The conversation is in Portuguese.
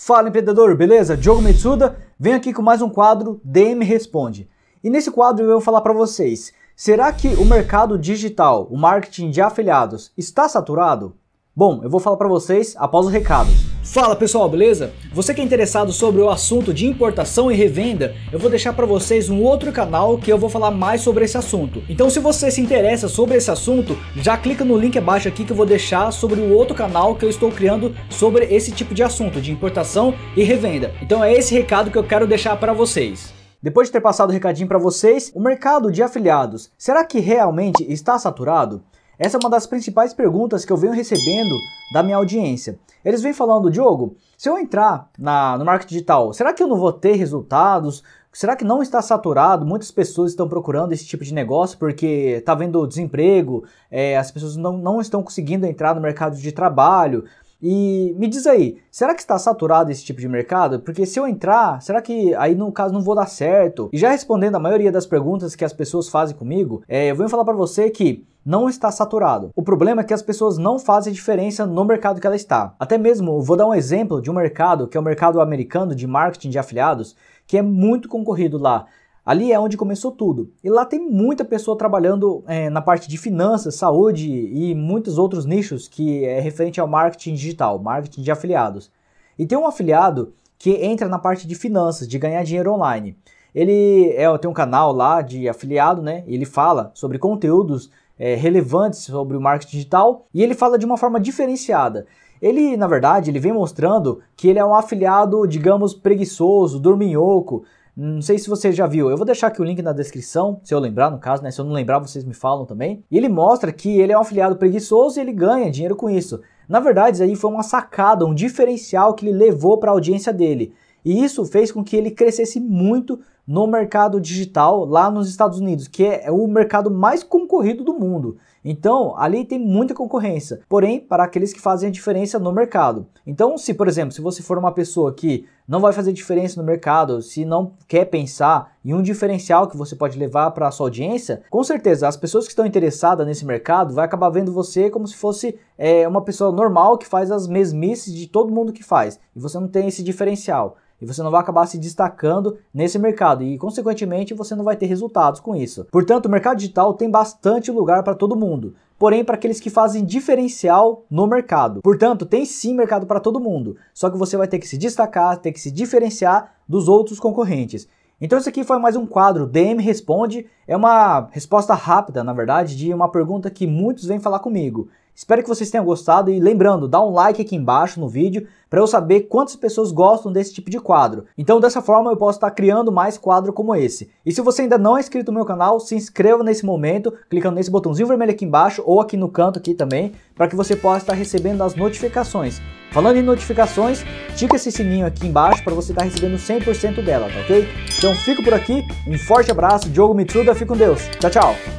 Fala empreendedor, beleza? Diogo Mitsuda, venho aqui com mais um quadro DM Responde. E nesse quadro eu vou falar para vocês: será que o mercado digital, o marketing de afiliados, está saturado? Bom, eu vou falar para vocês após o recado. Fala pessoal, beleza? Você que é interessado sobre o assunto de importação e revenda, eu vou deixar para vocês um outro canal que eu vou falar mais sobre esse assunto. Então se você se interessa sobre esse assunto, já clica no link abaixo aqui que eu vou deixar sobre o outro canal que eu estou criando sobre esse tipo de assunto de importação e revenda. Então é esse recado que eu quero deixar para vocês. Depois de ter passado o recadinho para vocês, o mercado de afiliados, será que realmente está saturado? Essa é uma das principais perguntas que eu venho recebendo da minha audiência. Eles vêm falando, Diogo, se eu entrar na, no marketing digital, será que eu não vou ter resultados? Será que não está saturado? Muitas pessoas estão procurando esse tipo de negócio porque está vendo desemprego, é, as pessoas não, não estão conseguindo entrar no mercado de trabalho. E me diz aí, será que está saturado esse tipo de mercado? Porque se eu entrar, será que aí no caso não vou dar certo? E já respondendo a maioria das perguntas que as pessoas fazem comigo, é, eu vou falar para você que não está saturado. O problema é que as pessoas não fazem diferença no mercado que ela está. Até mesmo, vou dar um exemplo de um mercado que é o mercado americano de marketing de afiliados, que é muito concorrido lá. Ali é onde começou tudo. E lá tem muita pessoa trabalhando é, na parte de finanças, saúde e muitos outros nichos que é referente ao marketing digital, marketing de afiliados. E tem um afiliado que entra na parte de finanças, de ganhar dinheiro online. Ele é, tem um canal lá de afiliado, né? ele fala sobre conteúdos é, relevantes sobre o marketing digital e ele fala de uma forma diferenciada. Ele, na verdade, ele vem mostrando que ele é um afiliado, digamos, preguiçoso, dorminhoco, não sei se você já viu, eu vou deixar aqui o link na descrição, se eu lembrar no caso, né? Se eu não lembrar, vocês me falam também. E ele mostra que ele é um afiliado preguiçoso e ele ganha dinheiro com isso. Na verdade, isso aí foi uma sacada, um diferencial que ele levou para a audiência dele. E isso fez com que ele crescesse muito no mercado digital lá nos Estados Unidos, que é, é o mercado mais concorrido do mundo. Então, ali tem muita concorrência, porém, para aqueles que fazem a diferença no mercado. Então, se, por exemplo, se você for uma pessoa que não vai fazer diferença no mercado, se não quer pensar em um diferencial que você pode levar para a sua audiência, com certeza as pessoas que estão interessadas nesse mercado vai acabar vendo você como se fosse é, uma pessoa normal que faz as mesmices de todo mundo que faz. E você não tem esse diferencial. E você não vai acabar se destacando nesse mercado mercado e, consequentemente, você não vai ter resultados com isso. Portanto, o mercado digital tem bastante lugar para todo mundo porém para aqueles que fazem diferencial no mercado. Portanto, tem sim mercado para todo mundo, só que você vai ter que se destacar, ter que se diferenciar dos outros concorrentes. Então esse aqui foi mais um quadro DM responde, é uma resposta rápida, na verdade, de uma pergunta que muitos vêm falar comigo. Espero que vocês tenham gostado e lembrando, dá um like aqui embaixo no vídeo para eu saber quantas pessoas gostam desse tipo de quadro. Então dessa forma eu posso estar criando mais quadro como esse. E se você ainda não é inscrito no meu canal, se inscreva nesse momento, clicando nesse botãozinho vermelho aqui embaixo ou aqui no canto aqui também, para que você possa estar recebendo as notificações. Falando em notificações, tica esse sininho aqui embaixo para você estar recebendo 100% dela, tá ok? Então fico por aqui, um forte abraço, Diogo Mitsuda, fique com Deus, tchau, tchau!